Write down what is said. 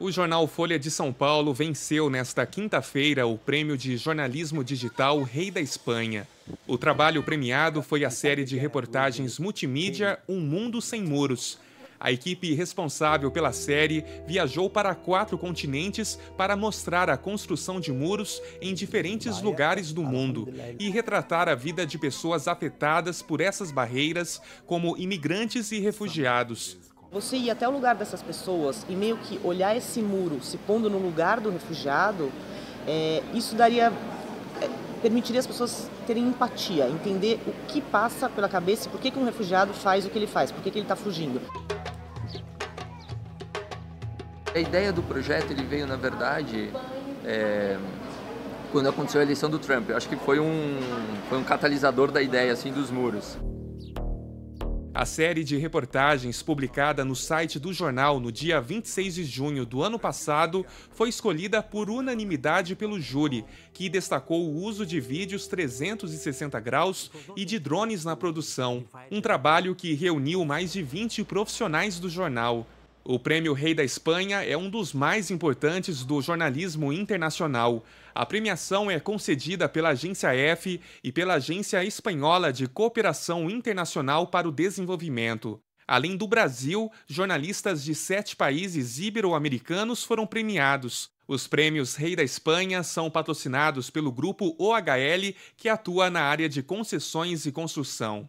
O jornal Folha de São Paulo venceu nesta quinta-feira o prêmio de jornalismo digital Rei da Espanha. O trabalho premiado foi a série de reportagens multimídia Um Mundo Sem Muros. A equipe responsável pela série viajou para quatro continentes para mostrar a construção de muros em diferentes lugares do mundo e retratar a vida de pessoas afetadas por essas barreiras, como imigrantes e refugiados. Você ir até o lugar dessas pessoas e meio que olhar esse muro se pondo no lugar do refugiado, é, isso daria é, permitiria as pessoas terem empatia, entender o que passa pela cabeça e por que, que um refugiado faz o que ele faz, por que, que ele está fugindo. A ideia do projeto ele veio, na verdade, é, quando aconteceu a eleição do Trump. Eu acho que foi um, foi um catalisador da ideia assim, dos muros. A série de reportagens publicada no site do jornal no dia 26 de junho do ano passado foi escolhida por unanimidade pelo júri, que destacou o uso de vídeos 360 graus e de drones na produção, um trabalho que reuniu mais de 20 profissionais do jornal. O Prêmio Rei da Espanha é um dos mais importantes do jornalismo internacional. A premiação é concedida pela Agência F e pela Agência Espanhola de Cooperação Internacional para o Desenvolvimento. Além do Brasil, jornalistas de sete países ibero-americanos foram premiados. Os prêmios Rei da Espanha são patrocinados pelo grupo OHL, que atua na área de concessões e construção.